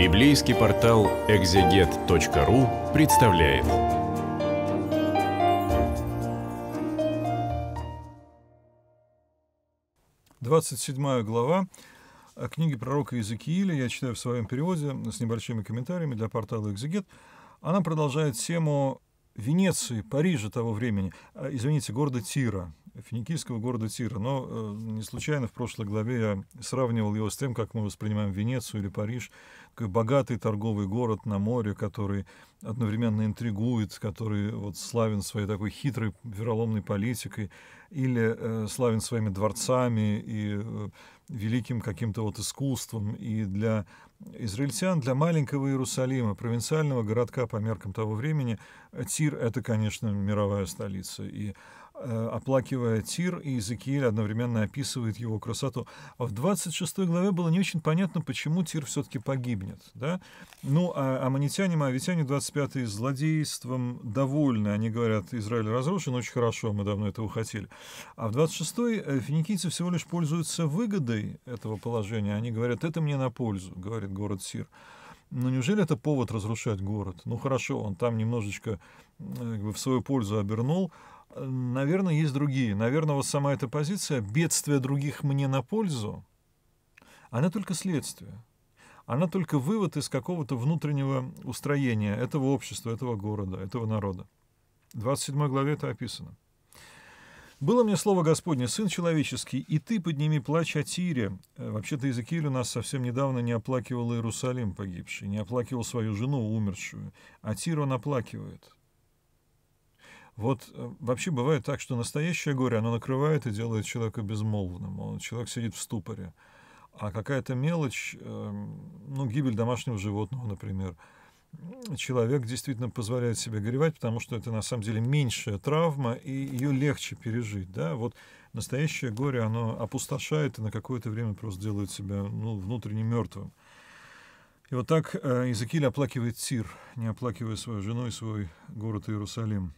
Библейский портал экзегет.ру представляет. Двадцать седьмая глава книги пророка Иезекииля, я читаю в своем переводе с небольшими комментариями для портала «Экзегет». Она продолжает тему Венеции, Парижа того времени, а, извините, города Тира, финикийского города Тира. Но э, не случайно в прошлой главе я сравнивал его с тем, как мы воспринимаем Венецию или Париж богатый торговый город на море, который одновременно интригует, который вот славен своей такой хитрой, вероломной политикой, или э, славен своими дворцами и э, великим каким-то вот искусством. И для израильтян, для маленького Иерусалима, провинциального городка по меркам того времени, Тир — это, конечно, мировая столица. И Э, оплакивая Тир, и Иезекииль одновременно описывает его красоту. А в 26 главе было не очень понятно, почему Тир все-таки погибнет. Да? Ну, а аммонитяне, моавитяне 25-е злодейством довольны. Они говорят, Израиль разрушен, очень хорошо, мы давно этого хотели. А в 26-й э, финикийцы всего лишь пользуются выгодой этого положения. Они говорят, это мне на пользу, говорит город Сир. Но «Ну, неужели это повод разрушать город? Ну хорошо, он там немножечко э, как бы, в свою пользу обернул, Наверное, есть другие. Наверное, вот сама эта позиция «бедствие других мне на пользу» она только следствие. Она только вывод из какого-то внутреннего устроения этого общества, этого города, этого народа. В 27 главе это описано. «Было мне слово Господне, Сын Человеческий, и ты подними плач о Тире». Э, вообще-то Иезекииль у нас совсем недавно не оплакивал Иерусалим погибший, не оплакивал свою жену умершую, а Тир он оплакивает – вот э, вообще бывает так, что настоящее горе, оно накрывает и делает человека безмолвным. Он, человек сидит в ступоре. А какая-то мелочь, эм, ну, гибель домашнего животного, например, человек действительно позволяет себе горевать, потому что это на самом деле меньшая травма, и ее легче пережить. Да? Вот настоящее горе, оно опустошает и на какое-то время просто делает себя ну, внутренне мертвым. И вот так э, Иезекииль оплакивает Тир, не оплакивая свою жену и свой город Иерусалим.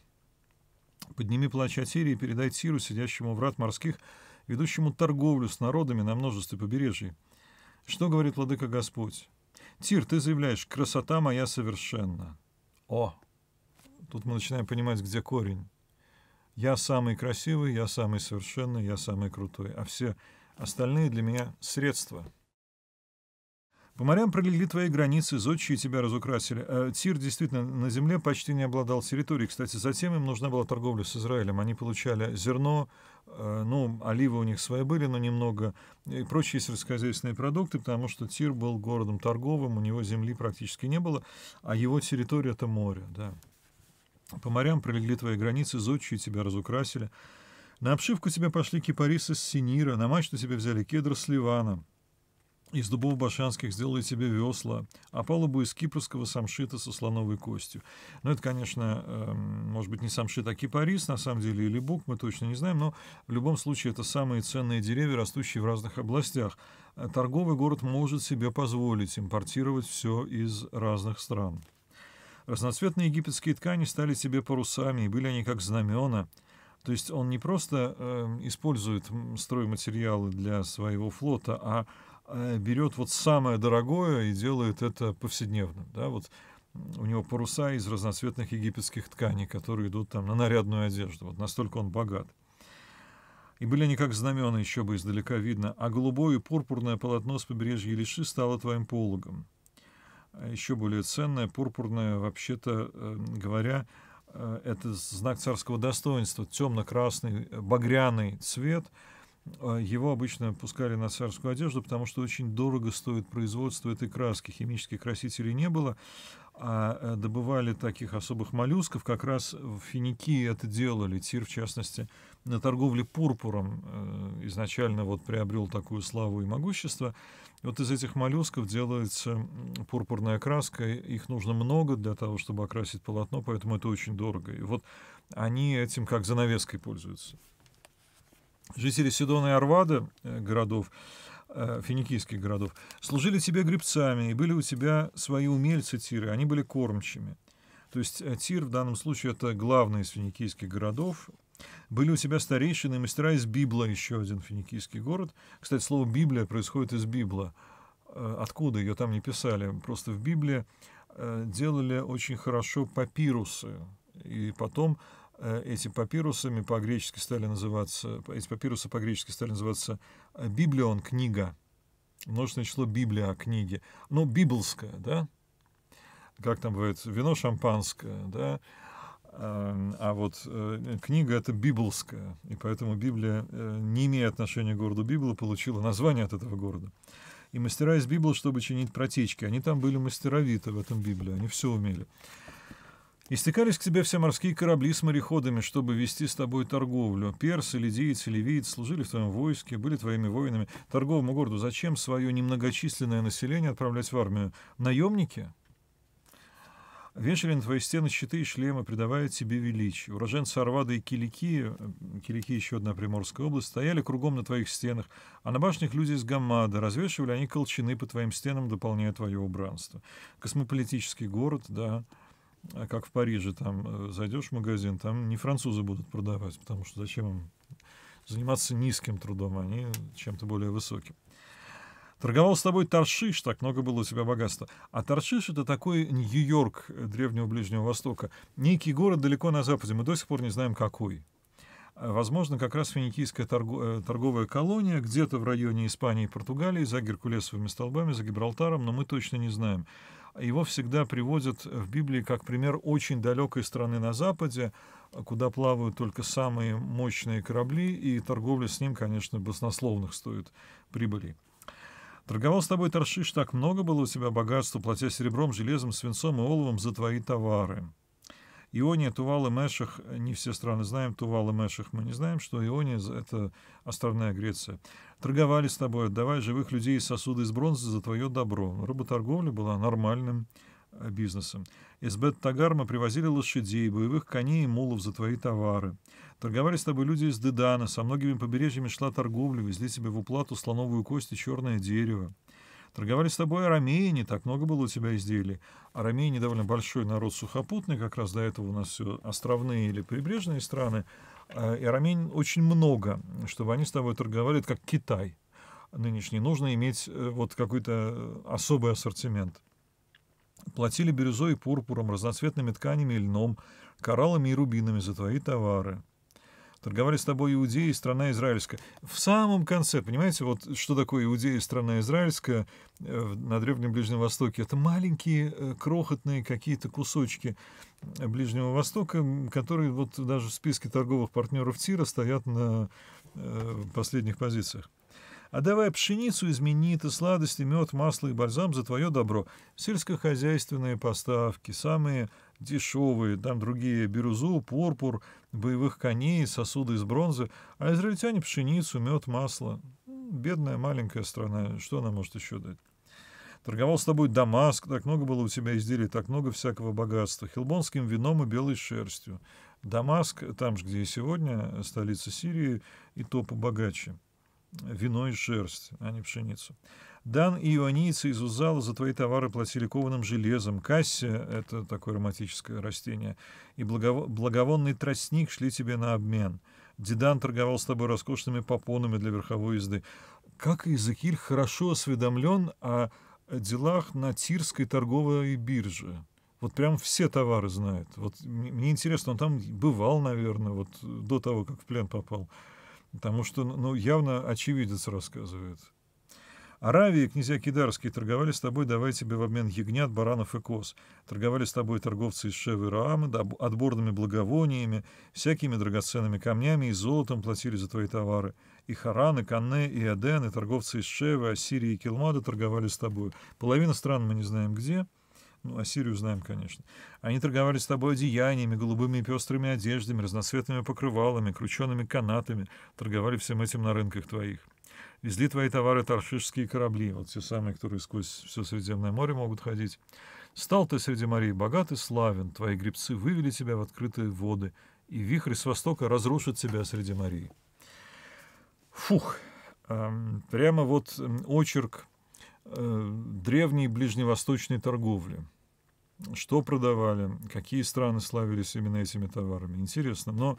Подними плач о и передай Тиру, сидящему врат морских, ведущему торговлю с народами на множестве побережий. Что говорит Владыка Господь? Тир, ты заявляешь, красота моя совершенна. О! Тут мы начинаем понимать, где корень. Я самый красивый, я самый совершенный, я самый крутой. А все остальные для меня средства. По морям пролегли твои границы, зодчие тебя разукрасили. А Тир действительно на земле почти не обладал территорией. Кстати, затем им нужна была торговля с Израилем. Они получали зерно, э, ну, оливы у них свои были, но немного, и прочие сельскохозяйственные продукты, потому что Тир был городом торговым, у него земли практически не было, а его территория — это море, да. По морям пролегли твои границы, зодчие тебя разукрасили. На обшивку тебе пошли кипарисы с Синира, на мачту тебе взяли кедр с Ливаном из дубов башанских сделали себе весла, а палубу из кипрского самшита со слоновой костью. Но ну, это, конечно, эм, может быть, не самшит, а кипарис, на самом деле, или бук, мы точно не знаем, но в любом случае это самые ценные деревья, растущие в разных областях. Э, торговый город может себе позволить импортировать все из разных стран. Разноцветные египетские ткани стали себе парусами, и были они как знамена, то есть он не просто э, использует стройматериалы для своего флота, а Э, берет вот самое дорогое и делает это повседневным. Да? Вот у него паруса из разноцветных египетских тканей, которые идут там на нарядную одежду. Вот настолько он богат. И были они как знамена, еще бы издалека видно, а голубое и пурпурное полотно с побережья Елиши стало твоим пологом. А еще более ценное, пурпурное, вообще-то э, говоря, э, это знак царского достоинства, темно-красный, багряный цвет – а его обычно пускали на царскую одежду, потому что очень дорого стоит производство этой краски. Химических красителей не было, а э, добывали таких особых моллюсков. Как раз в Финикии это делали. Тир, в частности, на торговле пурпуром э, изначально вот приобрел такую славу и могущество. Вот из этих моллюсков делается пурпурная краска. Их нужно много для того, чтобы окрасить полотно, поэтому это очень дорого. И вот они этим как занавеской пользуются. Жители Сидона и Арвада, э, городов, э, финикийских городов, служили тебе грибцами, и были у тебя свои умельцы тиры, они были кормчими. То есть э, Тир в данном случае это главный из финикийских городов. Были у тебя старейшины и мастера из Библа, еще один финикийский город. Кстати, слово «библия» происходит из Библа. Откуда ее там не писали? Просто в Библии делали очень хорошо папирусы. И потом Э, эти папирусами по-гречески стали называться, эти папирусы по-гречески стали называться э, «библион» — книга, множественное число «библия» — книги, ну, библская, да, как там бывает, вино шампанское, да, эм, а вот э, книга это библская, и поэтому Библия, не имея отношения к городу Библа, получила название от этого города. И мастера из Библа, чтобы чинить протечки, они там были мастеровиты в этом Библии, они все умели. И стекались к тебе все морские корабли с мореходами, чтобы вести с тобой торговлю. Персы, лидийцы, ливийцы служили в твоем войске, были твоими воинами. Торговому городу зачем свое немногочисленное население отправлять в армию? Наемники? Вешали на твои стены щиты и шлемы, придавая тебе величие. Уроженцы Арвады и Килики, э, Килики еще одна Приморская область, стояли кругом на твоих стенах, а на башнях люди из Гаммада, развешивали они колчаны по твоим стенам, дополняя твое убранство. Космополитический город, да, — а как в Париже, там э, зайдешь в магазин, там не французы будут продавать, потому что зачем им заниматься низким трудом, они чем-то более высоким. Торговал с тобой Таршиш, так много было у тебя богатства. А Таршиш — это такой Нью-Йорк э, Древнего Ближнего Востока. Некий город далеко на западе, мы до сих пор не знаем, какой. А, возможно, как раз финикийская торгу, э, торговая колония где-то в районе Испании и Португалии, за Геркулесовыми столбами, за Гибралтаром, но мы точно не знаем. Его всегда приводят в Библии как пример очень далекой страны на Западе, куда плавают только самые мощные корабли, и торговля с ним, конечно, баснословных стоит прибыли. Торговал с тобой Таршиш, так много было у тебя богатства, платя серебром, железом, свинцом и оловом за твои товары. Иония, Тувал и Мешах, не все страны знаем, Тувал и Мешах мы не знаем, что Иония — это островная Греция. Торговали с тобой, отдавая живых людей и сосуды из бронзы за твое добро. Работорговля была нормальным э, бизнесом. Из Бет-Тагарма привозили лошадей, боевых коней и мулов за твои товары. Торговали с тобой люди из Дедана, со многими побережьями шла торговля, везли тебе в уплату слоновую кость и черное дерево. Торговали с тобой арамеи, так много было у тебя изделий. Арамеи довольно большой народ сухопутный, как раз до этого у нас все островные или прибрежные страны. А, и арамеи очень много, чтобы они с тобой торговали, это как Китай нынешний. Нужно иметь э, вот какой-то э, особый ассортимент. Платили бирюзой и пурпуром, разноцветными тканями и льном, кораллами и рубинами за твои товары. Торговали с тобой Иудеи, страна израильская. В самом конце, понимаете, вот что такое Иудея, страна израильская э, на Древнем Ближнем Востоке? Это маленькие, э, крохотные какие-то кусочки э, Ближнего Востока, которые вот даже в списке торговых партнеров Тира стоят на последних позициях. А давай пшеницу из минита, сладости, мед, масло и бальзам за твое добро. Сельскохозяйственные поставки, самые дешевые, там другие бирюзу, порпур, боевых коней, сосуды из бронзы, а израильтяне пшеницу, мед, масло. Бедная маленькая страна, что она может еще дать? Торговал с тобой Дамаск, так много было у тебя изделий, так много всякого богатства, хилбонским вином и белой шерстью. Дамаск, там же, где и сегодня, столица Сирии, и то побогаче вино и шерсть, а не пшеницу. Дан и ионийцы из Узала за твои товары платили кованым железом. Кассия — это такое ароматическое растение. И благов... благовонный тростник шли тебе на обмен. Дидан торговал с тобой роскошными попонами для верховой езды. Как Иезекииль хорошо осведомлен о делах на Тирской торговой бирже. Вот прям все товары знает. Вот мне интересно, он там бывал, наверное, вот до того, как в плен попал. Потому что, ну, явно очевидец рассказывает. Аравии князья Кидарские торговали с тобой, давай тебе в обмен ягнят, баранов и коз. Торговали с тобой торговцы из Шевы и Раамы, отборными благовониями, всякими драгоценными камнями и золотом платили за твои товары. И Хараны, и Канне, и Эден, и торговцы из Шевы, Ассирии и Келмада торговали с тобой. Половина стран мы не знаем где — ну, Ассирию знаем, конечно. Они торговали с тобой одеяниями, голубыми и пестрыми одеждами, разноцветными покрывалами, крученными канатами, торговали всем этим на рынках твоих. Везли твои товары торшишские корабли, вот те самые, которые сквозь все Средиземное море могут ходить. Стал ты среди морей богат и славен, твои гребцы вывели тебя в открытые воды, и вихрь с востока разрушит тебя среди морей. Фух, прямо вот очерк э, древней ближневосточной торговли что продавали, какие страны славились именно этими товарами. Интересно, но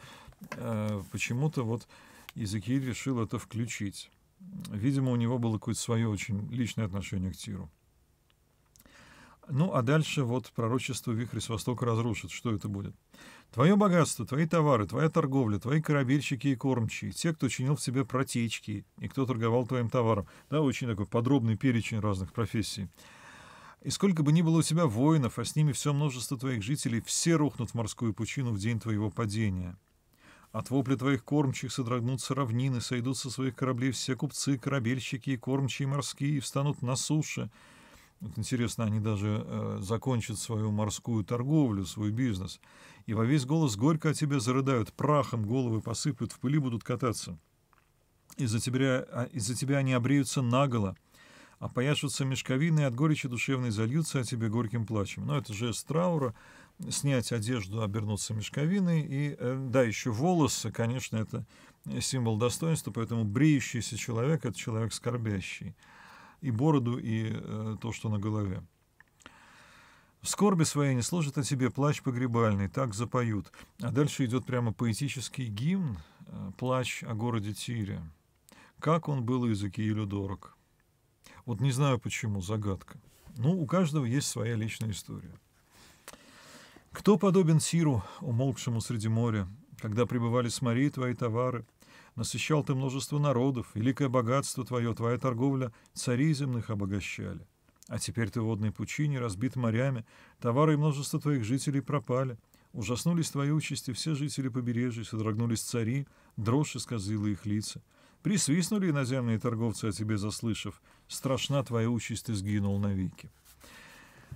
э, почему-то вот Иезекииль решил это включить. Видимо, у него было какое-то свое очень личное отношение к Тиру. Ну, а дальше вот пророчество вихрь с востока разрушит. Что это будет? Твое богатство, твои товары, твоя торговля, твои корабельщики и кормчие, те, кто чинил в себе протечки и кто торговал твоим товаром. Да, очень такой подробный перечень разных профессий. И сколько бы ни было у тебя воинов, а с ними все множество твоих жителей, все рухнут в морскую пучину в день твоего падения. От вопля твоих кормчих содрогнутся равнины, сойдут со своих кораблей все купцы, корабельщики и кормчие морские, и встанут на суше. Вот интересно, они даже э, закончат свою морскую торговлю, свой бизнес, и во весь голос горько о тебе зарыдают, прахом головы посыплют, в пыли будут кататься. Из-за тебя, а, из тебя они обреются наголо, а опояшутся мешковины, и от горечи душевной зальются о тебе горьким плачем. Но ну, это же страура снять одежду, обернуться мешковиной, и, э, да, еще волосы, конечно, это символ достоинства, поэтому бреющийся человек – это человек скорбящий, и бороду, и э, то, что на голове. В скорби своей не сложит о тебе плач погребальный, так запоют. А дальше идет прямо поэтический гимн э, «Плач о городе Тире». Как он был Иезекиилю дорог. Вот не знаю почему, загадка. Ну, у каждого есть своя личная история. Кто подобен Сиру, умолкшему среди моря, когда пребывали с Марии твои товары, насыщал ты множество народов, великое богатство твое, твоя торговля царей земных обогащали. А теперь ты в водной пучине, разбит морями, товары и множество твоих жителей пропали. Ужаснулись твои участи все жители побережья, содрогнулись цари, дрожь исказила их лица. Присвистнули иноземные торговцы о тебе, заслышав, страшна твоя участь, ты сгинул навеки.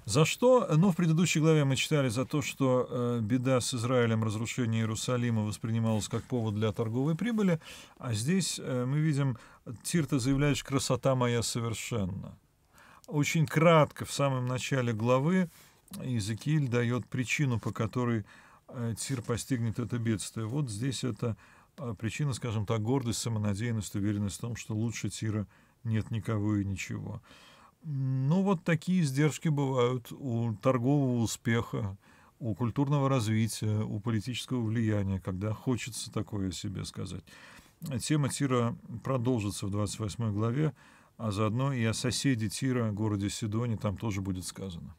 За что? Ну, в предыдущей главе мы читали за то, что э, беда с Израилем, разрушение Иерусалима воспринималась как повод для торговой прибыли, а здесь э, мы видим, Тирта заявляешь «красота моя совершенно. Очень кратко, в самом начале главы, Иезекииль дает причину, по которой э, Тир постигнет это бедствие. Вот здесь это э, причина, скажем так, гордость, самонадеянность, уверенность в том, что лучше Тира – нет никого и ничего. Ну, вот такие издержки бывают у торгового успеха, у культурного развития, у политического влияния, когда хочется такое себе сказать. Тема Тира продолжится в 28 главе, а заодно и о соседе Тира, городе Сидоне, там тоже будет сказано.